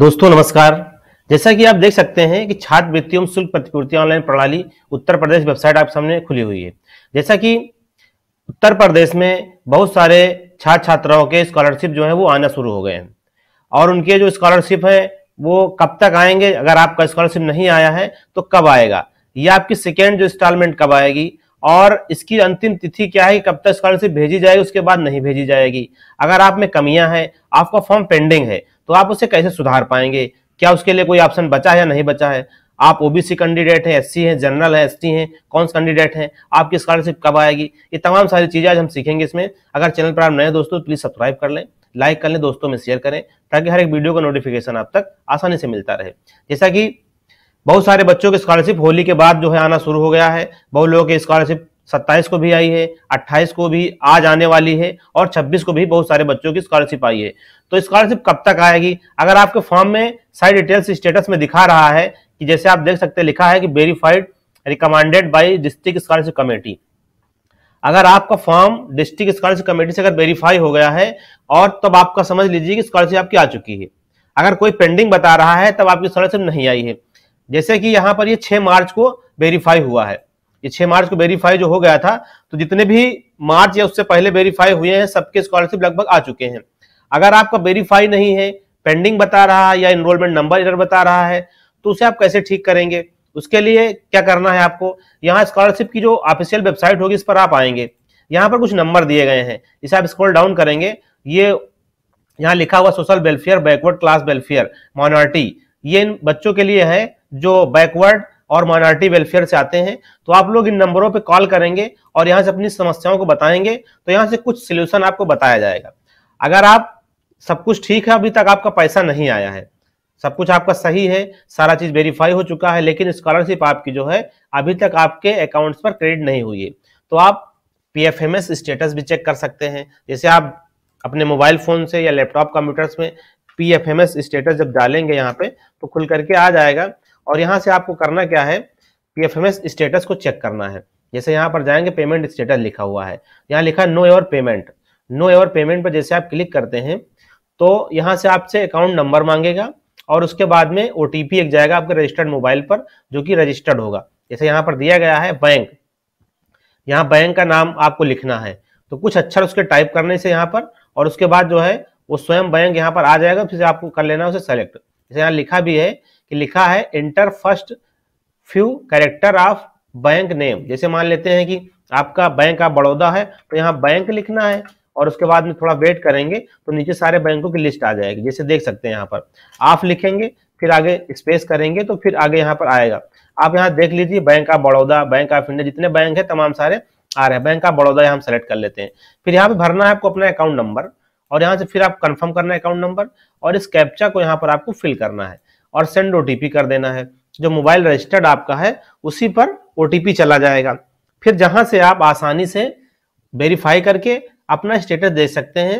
दोस्तों नमस्कार जैसा कि आप देख सकते हैं कि छात्रवृत्ति एवं शुल्क प्रतिपूर्ति ऑनलाइन प्रणाली उत्तर प्रदेश वेबसाइट आप सामने खुली हुई है जैसा कि उत्तर प्रदेश में बहुत सारे छात्र छात्राओं के स्कॉलरशिप जो है वो आना शुरू हो गए हैं और उनके जो स्कॉलरशिप है वो कब तक आएंगे अगर आपका स्कॉलरशिप नहीं आया है तो कब आएगा ये आपकी सेकेंड जो इंस्टॉलमेंट कब आएगी और इसकी अंतिम तिथि क्या है कब तक स्कॉलरशिप भेजी जाएगी उसके बाद नहीं भेजी जाएगी अगर आप में कमियां हैं आपका फॉर्म पेंडिंग है तो आप उसे कैसे सुधार पाएंगे क्या उसके लिए कोई ऑप्शन बचा है या नहीं बचा है आप ओबीसी कैंडिडेट हैं एससी हैं जनरल हैं एसटी हैं कौन से कैंडिडेट हैं आपकी स्कॉलरशिप कब आएगी ये तमाम सारी चीज़ें आज हम सीखेंगे इसमें अगर चैनल पर आप नए दोस्तों तो प्लीज़ सब्सक्राइब कर लें लाइक कर लें दोस्तों में शेयर करें ताकि हर एक वीडियो का नोटिफिकेशन आप तक आसानी से मिलता रहे जैसा कि बहुत सारे बच्चों की स्कॉलरशिप होली के बाद जो है आना शुरू हो गया है बहुत लोगों की स्कॉलरशिप सत्ताईस को भी आई है अट्ठाईस को भी आज आने वाली है और छब्बीस को भी बहुत सारे बच्चों की स्कॉलरशिप आई है तो स्कॉलरशिप कब तक आएगी अगर आपके फॉर्म में सारी डिटेल्स स्टेटस में दिखा रहा है कि जैसे आप देख सकते हैं लिखा है कि verified recommended by district scholarship committee अगर आपका फॉर्म डिस्ट्रिक्ट स्कॉलरशिप कमेटी से अगर वेरीफाई हो गया है और तब आपका समझ लीजिए कि स्कॉलरशिप आपकी आ चुकी है अगर कोई पेंडिंग बता रहा है तब आपकी स्कॉलरशिप नहीं आई है जैसे कि यहाँ पर ये छह मार्च को वेरीफाई हुआ है ये छह मार्च को वेरीफाई जो हो गया था तो जितने भी मार्च या उससे पहले वेरीफाई हुए हैं सबके स्कॉलरशिप लगभग आ चुके हैं अगर आपका वेरीफाई नहीं है पेंडिंग बता रहा है या इनरोलमेंट नंबर इधर बता रहा है तो उसे आप कैसे ठीक करेंगे उसके लिए क्या करना है आपको यहाँ स्कॉलरशिप की जो ऑफिशियल वेबसाइट होगी इस पर आप आएंगे यहाँ पर कुछ नंबर दिए गए हैं इसे आप स्क्रॉल डाउन करेंगे ये यहाँ लिखा हुआ social welfare backward class welfare minority ये इन बच्चों के लिए है जो बैकवर्ड और माइनॉरिटी वेलफेयर से आते हैं तो आप लोग इन नंबरों पे कॉल करेंगे और यहाँ से अपनी समस्याओं को बताएंगे तो यहाँ से कुछ सोल्यूशन आपको बताया जाएगा अगर आप सब कुछ ठीक है अभी तक आपका पैसा नहीं आया है सब कुछ आपका सही है सारा चीज वेरीफाई हो चुका है लेकिन स्कॉलरशिप आपकी जो है अभी तक आपके अकाउंट्स पर क्रेडिट नहीं हुई है तो आप P F M S status भी चेक कर सकते हैं जैसे आप अपने मोबाइल फोन से या लैपटॉप कंप्यूटर्स में P F M S status जब डालेंगे यहाँ पे तो खुल करके आ जाएगा और यहाँ से आपको करना क्या है P F M S status को चेक करना है जैसे यहाँ पर जाएंगे पेमेंट स्टेटस लिखा हुआ है यहाँ लिखा no ever payment no ever payment पर जैसे आप क्लिक करते हैं तो यहाँ से आपसे अकाउंट नंबर मांगेगा और उसके बाद में ओ एक जाएगा आपके रजिस्टर्ड मोबाइल पर जो कि रजिस्टर्ड होगा जैसे यहाँ पर दिया गया है बैंक यहाँ बैंक का नाम आपको लिखना है तो कुछ अक्षर अच्छा उसके टाइप करने से यहाँ पर और उसके बाद जो है वो स्वयं बैंक यहाँ पर आ जाएगा फिर आपको कर लेना उसे सेलेक्ट जैसे यहाँ लिखा भी है लिखा है enter first few character of bank name जैसे मान लेते हैं कि आपका बैंक ऑफ बड़ौदा है तो यहाँ बैंक लिखना है और उसके बाद में थोड़ा वेट करेंगे तो नीचे सारे बैंकों की लिस्ट आ जाएगी जैसे देख सकते हैं यहाँ पर आप लिखेंगे फिर आगे स्पेस करेंगे तो फिर आगे यहाँ पर आएगा आप यहाँ देख लीजिए bank of Baroda bank of India जितने बैंक है तमाम सारे आ रहे हैं बैंक ऑफ बड़ौदा यहाँ सेलेक्ट कर लेते हैं फिर यहाँ पे भरना है आपको अपना अकाउंट नंबर और यहाँ से फिर आप कंफर्म करना है अकाउंट नंबर और इस कैप्चा को यहाँ पर आपको फिल करना है और सेंड ओटीपी कर देना है जो मोबाइल रजिस्टर्ड आपका है उसी पर ओटीपी चला जाएगा फिर जहां से आप आसानी से वेरीफाई करके अपना स्टेटस देख सकते हैं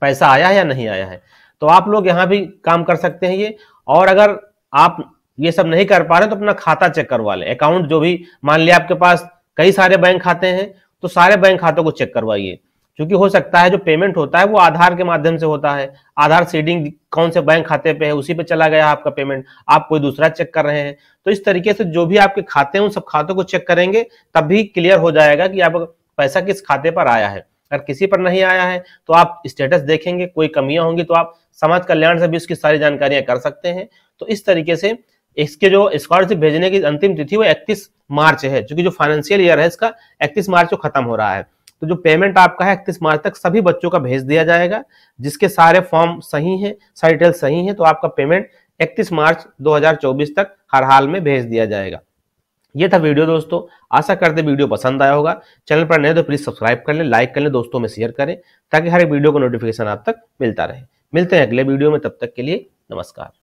पैसा आया है या नहीं आया है तो आप लोग यहाँ भी काम कर सकते हैं ये और अगर आप ये सब नहीं कर पा रहे तो अपना खाता चेक करवा लें अकाउंट जो भी मान लिया आपके पास कई सारे बैंक खाते हैं तो सारे बैंक खातों को चेक करवाइए क्योंकि हो सकता है जो पेमेंट होता है वो आधार के माध्यम से होता है आधार सीडिंग कौन से बैंक खाते पे है उसी पे चला गया आपका पेमेंट आप कोई दूसरा चेक कर रहे हैं तो इस तरीके से जो भी आपके खाते हैं उन सब खातों को चेक करेंगे तब भी क्लियर हो जाएगा कि आप पैसा किस खाते पर आया है अगर किसी पर नहीं आया है तो आप स्टेटस देखेंगे कोई कमियां होंगी तो आप समाज कल्याण से भी उसकी सारी जानकारियां कर सकते हैं तो इस तरीके से इसके जो स्कॉलरशिप भेजने की अंतिम तिथि वो 31 मार्च है क्योंकि जो फाइनेंशियल ईयर है इसका 31 मार्च को खत्म हो रहा है तो जो पेमेंट आपका है इकतीस मार्च तक सभी बच्चों का भेज दिया जाएगा जिसके सारे फॉर्म सही हैं सारी डिटेल सही है तो आपका पेमेंट इकतीस मार्च 2024 तक हर हाल में भेज दिया जाएगा ये था वीडियो दोस्तों आशा करते वीडियो पसंद आया होगा चैनल पर नए तो प्लीज़ सब्सक्राइब कर लें लाइक कर लें दोस्तों में शेयर करें ताकि हर एक वीडियो का नोटिफिकेशन आप तक मिलता रहे मिलते हैं अगले वीडियो में तब तक के लिए नमस्कार